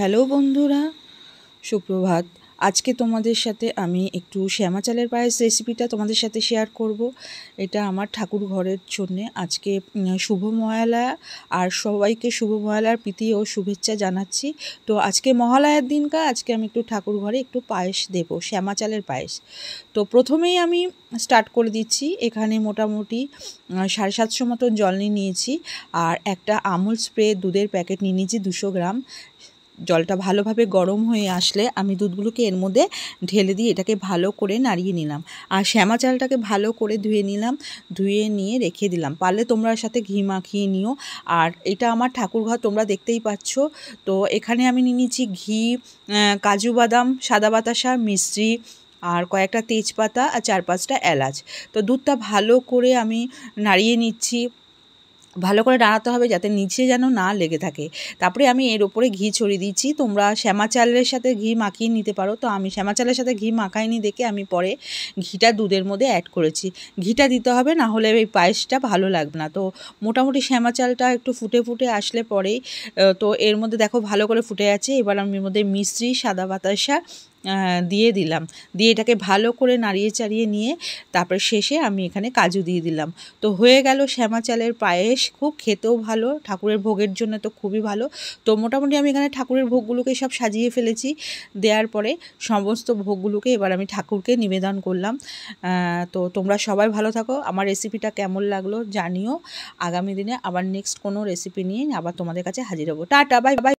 hello বন্ধুরা সুপ্রভাত আজকে তোমাদের সাথে আমি একটু শ্যামা চালের পায়েস রেসিপিটা তোমাদের সাথে শেয়ার করব এটা আমার ঠাকুর ঘরের জন্য আজকে শুভ মহালয়া আর সবাইকে শুভ মহালয়ার প্রীতি ও শুভেচ্ছা জানাচ্ছি তো আজকে মহালয়ার দিনকা আজকে আমি একটু ঠাকুর ঘরে একটু পায়েস দেব চালের পায়েস তো প্রথমেই আমি স্টার্ট করে দিচ্ছি এখানে মোটামুটি সাড়ে সাতশো মতন জল নিয়ে নিয়েছি আর একটা আমুল স্প্রে দুধের প্যাকেট নিয়ে নিয়েছি দুশো গ্রাম জলটা ভালোভাবে গরম হয়ে আসলে আমি দুধগুলোকে এর মধ্যে ঢেলে দিয়ে এটাকে ভালো করে নাড়িয়ে নিলাম আর শ্যামা চালটাকে ভালো করে ধুয়ে নিলাম ধুয়ে নিয়ে রেখে দিলাম পারলে তোমরা সাথে ঘি মাখিয়ে নিও আর এটা আমার ঠাকুরঘর তোমরা দেখতেই পাচ্ছ তো এখানে আমি নিয়ে নিচ্ছি ঘি কাজু বাদাম সাদা বাতাসা মিশ্রি আর কয়েকটা তেজপাতা আর চার পাঁচটা এলাচ তো দুধটা ভালো করে আমি নাড়িয়ে নিচ্ছি ভালো করে নাড়াতে হবে যাতে নিচে যেন না লেগে থাকে তারপরে আমি এর ওপরে ঘি ছড়িয়ে দিচ্ছি তোমরা শ্যামা চালের সাথে ঘি মাখিয়ে নিতে পারো তো আমি শ্যামা চালের সাথে ঘি মাখাইনি দেখে আমি পরে ঘিটা দুধের মধ্যে অ্যাড করেছি ঘিটা দিতে হবে না হলে এই পায়েসটা ভালো লাগবে না তো মোটামুটি শ্যামা চালটা একটু ফুটে ফুটে আসলে পরেই তো এর মধ্যে দেখো ভালো করে ফুটে আছে এবার আমি এর মধ্যে মিশ্রি সাদা বাতাসা দিয়ে দিলাম দিয়ে এটাকে ভালো করে নাড়িয়ে চাড়িয়ে নিয়ে তারপরে শেষে আমি এখানে কাজু দিয়ে দিলাম তো হয়ে গেল শ্যামা চালের পায়েস খুব খেতেও ভালো ঠাকুরের ভোগের জন্য তো খুবই ভালো তো মোটামুটি আমি এখানে ঠাকুরের ভোগগুলোকে সব সাজিয়ে ফেলেছি দেওয়ার পরে সমস্ত ভোগগুলোকে এবার আমি ঠাকুরকে নিবেদন করলাম তো তোমরা সবাই ভালো থাকো আমার রেসিপিটা কেমন লাগলো জানিও আগামী দিনে আবার নেক্সট কোনো রেসিপি নিয়ে আবার তোমাদের কাছে হাজির হবো টাটা বাই বাই